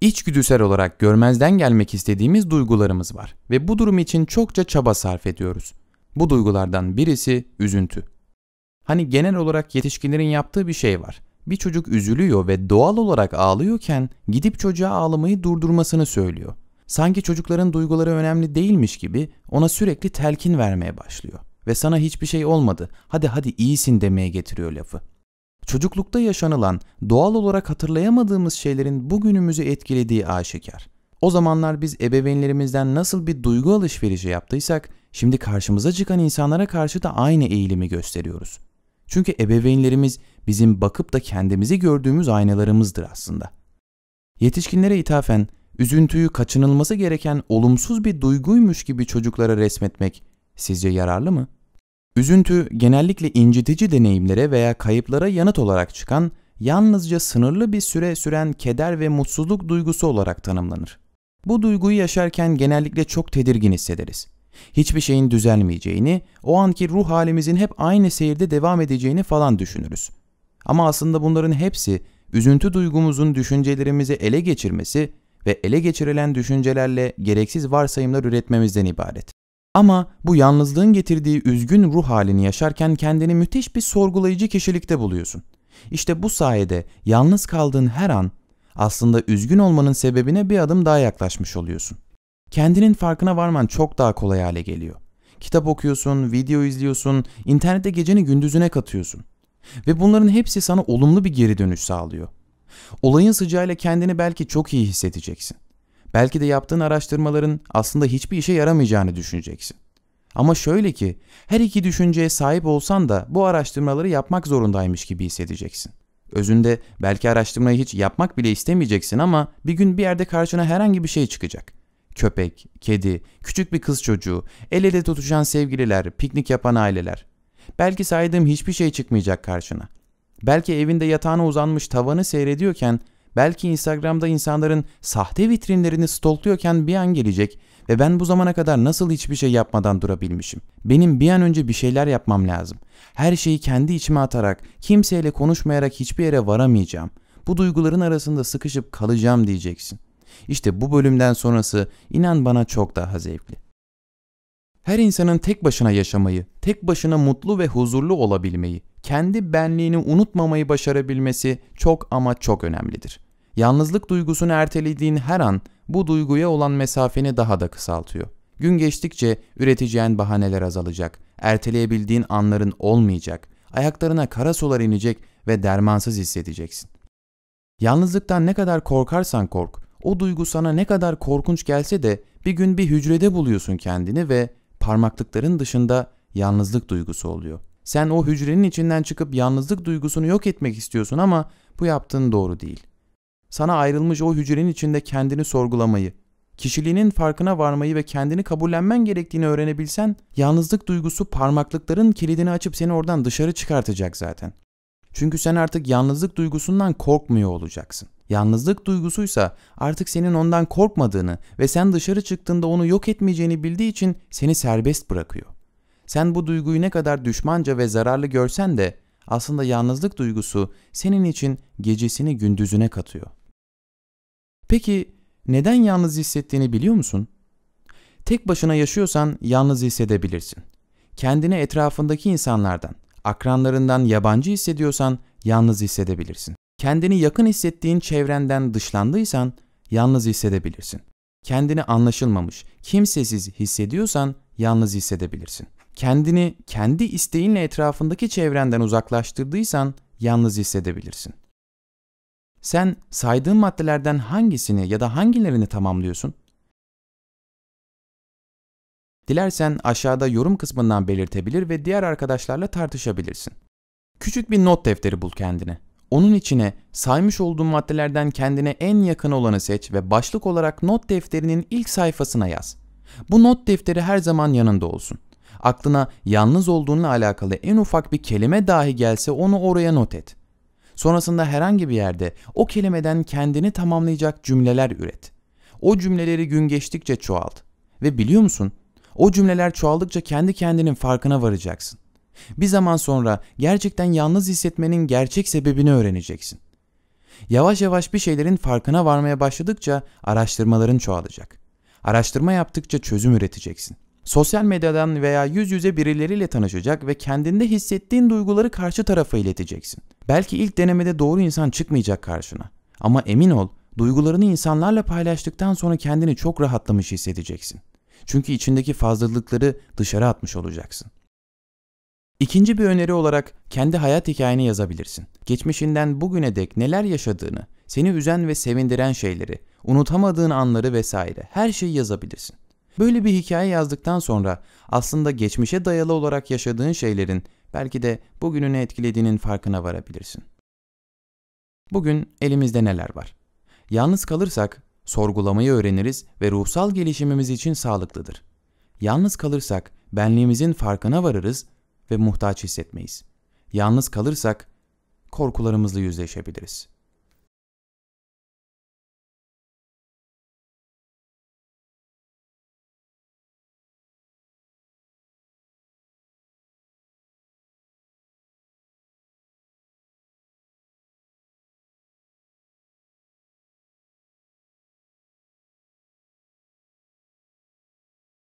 İçgüdüsel olarak görmezden gelmek istediğimiz duygularımız var ve bu durum için çokça çaba sarf ediyoruz. Bu duygulardan birisi üzüntü. Hani genel olarak yetişkinlerin yaptığı bir şey var. Bir çocuk üzülüyor ve doğal olarak ağlıyorken gidip çocuğa ağlamayı durdurmasını söylüyor. Sanki çocukların duyguları önemli değilmiş gibi ona sürekli telkin vermeye başlıyor ve sana hiçbir şey olmadı. Hadi hadi iyisin demeye getiriyor lafı çocuklukta yaşanılan, doğal olarak hatırlayamadığımız şeylerin bugünümüzü etkilediği aşikar. O zamanlar biz ebeveynlerimizden nasıl bir duygu alışverişi yaptıysak, şimdi karşımıza çıkan insanlara karşı da aynı eğilimi gösteriyoruz. Çünkü ebeveynlerimiz bizim bakıp da kendimizi gördüğümüz aynalarımızdır aslında. Yetişkinlere ithafen üzüntüyü kaçınılması gereken olumsuz bir duyguymuş gibi çocuklara resmetmek sizce yararlı mı?'' Üzüntü genellikle incitici deneyimlere veya kayıplara yanıt olarak çıkan, yalnızca sınırlı bir süre süren keder ve mutsuzluk duygusu olarak tanımlanır. Bu duyguyu yaşarken genellikle çok tedirgin hissederiz. Hiçbir şeyin düzelmeyeceğini, o anki ruh halimizin hep aynı seyirde devam edeceğini falan düşünürüz. Ama aslında bunların hepsi üzüntü duygumuzun düşüncelerimizi ele geçirmesi ve ele geçirilen düşüncelerle gereksiz varsayımlar üretmemizden ibaret. Ama bu yalnızlığın getirdiği üzgün ruh halini yaşarken kendini müthiş bir sorgulayıcı kişilikte buluyorsun. İşte bu sayede yalnız kaldığın her an aslında üzgün olmanın sebebine bir adım daha yaklaşmış oluyorsun. Kendinin farkına varman çok daha kolay hale geliyor. Kitap okuyorsun, video izliyorsun, internette geceni gündüzüne katıyorsun. Ve bunların hepsi sana olumlu bir geri dönüş sağlıyor. Olayın sıcağıyla kendini belki çok iyi hissedeceksin. Belki de yaptığın araştırmaların aslında hiçbir işe yaramayacağını düşüneceksin. Ama şöyle ki her iki düşünceye sahip olsan da bu araştırmaları yapmak zorundaymış gibi hissedeceksin. Özünde belki araştırmayı hiç yapmak bile istemeyeceksin ama bir gün bir yerde karşına herhangi bir şey çıkacak. Köpek, kedi, küçük bir kız çocuğu, el ele tutuşan sevgililer, piknik yapan aileler. Belki saydığım hiçbir şey çıkmayacak karşına. Belki evinde yatağına uzanmış tavanı seyrediyorken Belki Instagram'da insanların sahte vitrinlerini stalkluyorken bir an gelecek ve ben bu zamana kadar nasıl hiçbir şey yapmadan durabilmişim? Benim bir an önce bir şeyler yapmam lazım. Her şeyi kendi içime atarak, kimseyle konuşmayarak hiçbir yere varamayacağım. Bu duyguların arasında sıkışıp kalacağım diyeceksin. İşte bu bölümden sonrası inan bana çok daha zevkli. Her insanın tek başına yaşamayı, tek başına mutlu ve huzurlu olabilmeyi, kendi benliğini unutmamayı başarabilmesi çok ama çok önemlidir. Yalnızlık duygusunu ertelediğin her an bu duyguya olan mesafeni daha da kısaltıyor. Gün geçtikçe üreteceğin bahaneler azalacak, erteleyebildiğin anların olmayacak, ayaklarına kara sular inecek ve dermansız hissedeceksin. Yalnızlıktan ne kadar korkarsan kork, o duygu sana ne kadar korkunç gelse de bir gün bir hücrede buluyorsun kendini ve parmaklıkların dışında yalnızlık duygusu oluyor. Sen o hücrenin içinden çıkıp yalnızlık duygusunu yok etmek istiyorsun ama bu yaptığın doğru değil. Sana ayrılmış o hücrenin içinde kendini sorgulamayı, kişiliğinin farkına varmayı ve kendini kabullenmen gerektiğini öğrenebilsen, yalnızlık duygusu parmaklıkların kilidini açıp seni oradan dışarı çıkartacak zaten. Çünkü sen artık yalnızlık duygusundan korkmuyor olacaksın. Yalnızlık duygusuysa artık senin ondan korkmadığını ve sen dışarı çıktığında onu yok etmeyeceğini bildiği için seni serbest bırakıyor. Sen bu duyguyu ne kadar düşmanca ve zararlı görsen de aslında yalnızlık duygusu senin için gecesini gündüzüne katıyor. Peki neden yalnız hissettiğini biliyor musun? Tek başına yaşıyorsan yalnız hissedebilirsin. Kendini etrafındaki insanlardan, akranlarından yabancı hissediyorsan yalnız hissedebilirsin. Kendini yakın hissettiğin çevrenden dışlandıysan yalnız hissedebilirsin. Kendini anlaşılmamış, kimsesiz hissediyorsan yalnız hissedebilirsin. Kendini kendi isteğinle etrafındaki çevrenden uzaklaştırdıysan yalnız hissedebilirsin. Sen saydığın maddelerden hangisini ya da hangilerini tamamlıyorsun? Dilersen aşağıda yorum kısmından belirtebilir ve diğer arkadaşlarla tartışabilirsin. Küçük bir not defteri bul kendine. Onun içine saymış olduğun maddelerden kendine en yakın olanı seç ve başlık olarak not defterinin ilk sayfasına yaz. Bu not defteri her zaman yanında olsun. Aklına yalnız olduğunla alakalı en ufak bir kelime dahi gelse onu oraya not et. Sonrasında herhangi bir yerde o kelimeden kendini tamamlayacak cümleler üret. O cümleleri gün geçtikçe çoğalt. Ve biliyor musun? O cümleler çoğaldıkça kendi kendinin farkına varacaksın. Bir zaman sonra gerçekten yalnız hissetmenin gerçek sebebini öğreneceksin. Yavaş yavaş bir şeylerin farkına varmaya başladıkça araştırmaların çoğalacak. Araştırma yaptıkça çözüm üreteceksin. Sosyal medyadan veya yüz yüze birileriyle tanışacak ve kendinde hissettiğin duyguları karşı tarafa ileteceksin. Belki ilk denemede doğru insan çıkmayacak karşına. Ama emin ol, duygularını insanlarla paylaştıktan sonra kendini çok rahatlamış hissedeceksin. Çünkü içindeki fazlalıkları dışarı atmış olacaksın. İkinci bir öneri olarak kendi hayat hikayeni yazabilirsin. Geçmişinden bugüne dek neler yaşadığını, seni üzen ve sevindiren şeyleri, unutamadığın anları vesaire her şeyi yazabilirsin. Böyle bir hikaye yazdıktan sonra aslında geçmişe dayalı olarak yaşadığın şeylerin belki de bugününü etkilediğinin farkına varabilirsin. Bugün elimizde neler var? Yalnız kalırsak sorgulamayı öğreniriz ve ruhsal gelişimimiz için sağlıklıdır. Yalnız kalırsak benliğimizin farkına varırız ve muhtaç hissetmeyiz. Yalnız kalırsak korkularımızla yüzleşebiliriz.